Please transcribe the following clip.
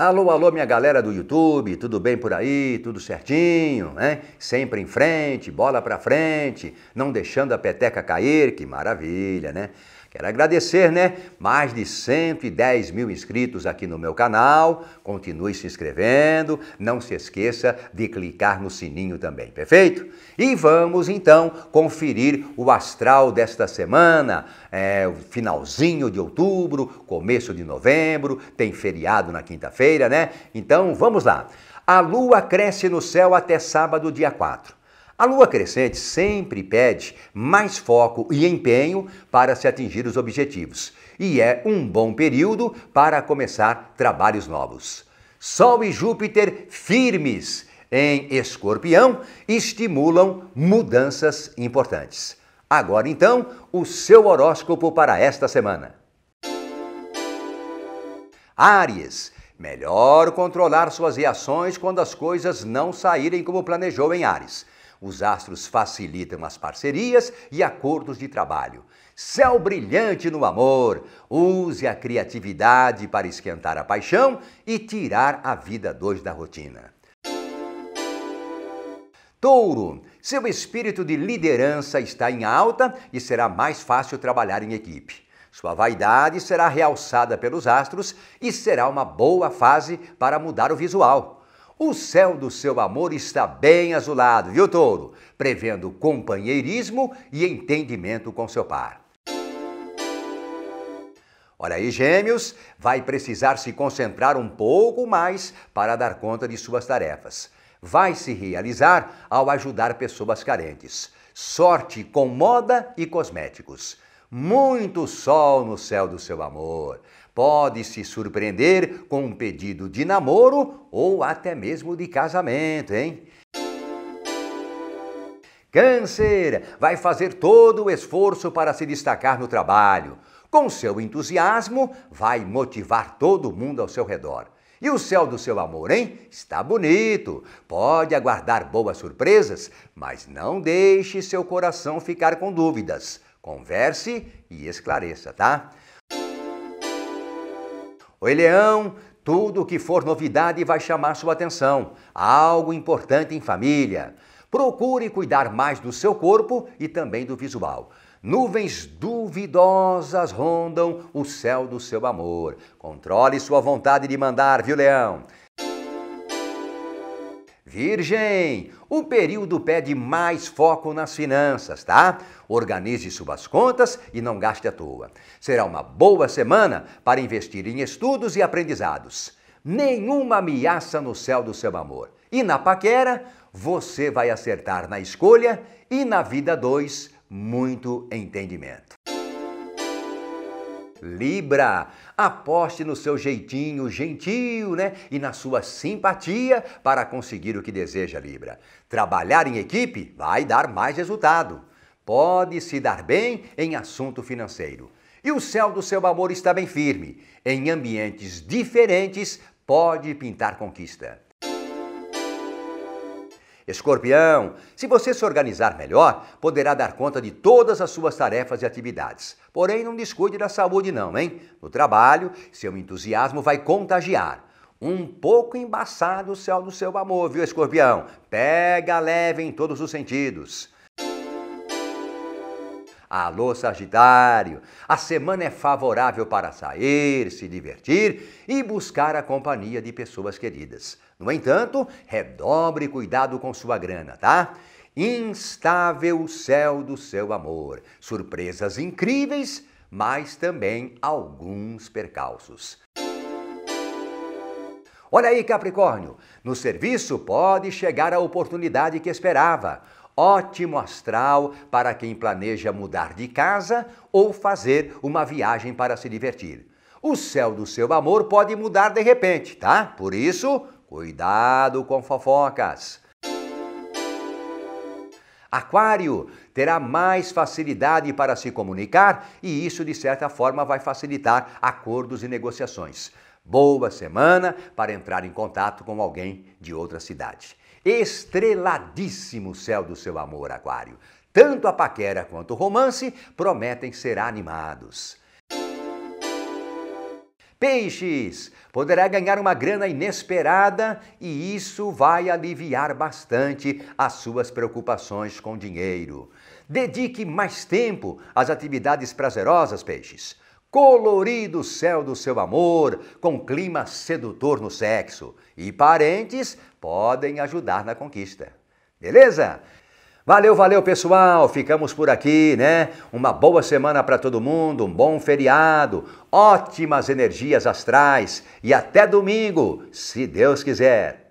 Alô, alô, minha galera do YouTube, tudo bem por aí? Tudo certinho, né? Sempre em frente, bola pra frente, não deixando a peteca cair, que maravilha, né? Quero agradecer, né? Mais de 110 mil inscritos aqui no meu canal. Continue se inscrevendo, não se esqueça de clicar no sininho também, perfeito? E vamos então conferir o astral desta semana. É, finalzinho de outubro, começo de novembro, tem feriado na quinta-feira feira né? Então vamos lá. A lua cresce no céu até sábado, dia 4. A lua crescente sempre pede mais foco e empenho para se atingir os objetivos, e é um bom período para começar trabalhos novos. Sol e Júpiter firmes em Escorpião estimulam mudanças importantes. Agora então, o seu horóscopo para esta semana. Áries Melhor controlar suas reações quando as coisas não saírem como planejou em Ares. Os astros facilitam as parcerias e acordos de trabalho. Céu brilhante no amor, use a criatividade para esquentar a paixão e tirar a vida dois da rotina. Touro, seu espírito de liderança está em alta e será mais fácil trabalhar em equipe. Sua vaidade será realçada pelos astros e será uma boa fase para mudar o visual. O céu do seu amor está bem azulado, viu, touro? Prevendo companheirismo e entendimento com seu par. Olha aí, Gêmeos, vai precisar se concentrar um pouco mais para dar conta de suas tarefas. Vai se realizar ao ajudar pessoas carentes. Sorte com moda e cosméticos muito sol no céu do seu amor. Pode se surpreender com um pedido de namoro ou até mesmo de casamento, hein? Câncer vai fazer todo o esforço para se destacar no trabalho. Com seu entusiasmo, vai motivar todo mundo ao seu redor. E o céu do seu amor, hein? Está bonito. Pode aguardar boas surpresas, mas não deixe seu coração ficar com dúvidas. Converse e esclareça, tá? Oi, Leão! Tudo que for novidade vai chamar sua atenção. Algo importante em família. Procure cuidar mais do seu corpo e também do visual. Nuvens duvidosas rondam o céu do seu amor. Controle sua vontade de mandar, viu, Leão? Virgem, o período pede mais foco nas finanças, tá? Organize suas contas e não gaste à toa. Será uma boa semana para investir em estudos e aprendizados. Nenhuma ameaça no céu do seu amor. E na paquera, você vai acertar na escolha e na vida dois, muito entendimento. Libra, aposte no seu jeitinho gentil, né? E na sua simpatia para conseguir o que deseja, Libra. Trabalhar em equipe vai dar mais resultado. Pode se dar bem em assunto financeiro. E o céu do seu amor está bem firme. Em ambientes diferentes, pode pintar conquista. Escorpião, se você se organizar melhor, poderá dar conta de todas as suas tarefas e atividades. Porém, não descuide da saúde, não, hein? No trabalho, seu entusiasmo vai contagiar. Um pouco embaçado o céu do seu amor, viu, escorpião? Pega leve em todos os sentidos. Alô, Sagitário! A semana é favorável para sair, se divertir e buscar a companhia de pessoas queridas. No entanto, redobre cuidado com sua grana, tá? Instável o céu do seu amor. Surpresas incríveis, mas também alguns percalços. Olha aí, Capricórnio, no serviço pode chegar a oportunidade que esperava. Ótimo astral para quem planeja mudar de casa ou fazer uma viagem para se divertir. O céu do seu amor pode mudar de repente, tá? Por isso, cuidado com fofocas. Aquário terá mais facilidade para se comunicar e isso, de certa forma, vai facilitar acordos e negociações boa semana para entrar em contato com alguém de outra cidade. Estreladíssimo céu do seu amor, Aquário. Tanto a paquera quanto o romance prometem ser animados. Peixes! Poderá ganhar uma grana inesperada e isso vai aliviar bastante as suas preocupações com dinheiro. Dedique mais tempo às atividades prazerosas, peixes colorido céu do seu amor, com clima sedutor no sexo. E parentes podem ajudar na conquista. Beleza? Valeu, valeu pessoal, ficamos por aqui, né? Uma boa semana para todo mundo, um bom feriado, ótimas energias astrais e até domingo, se Deus quiser.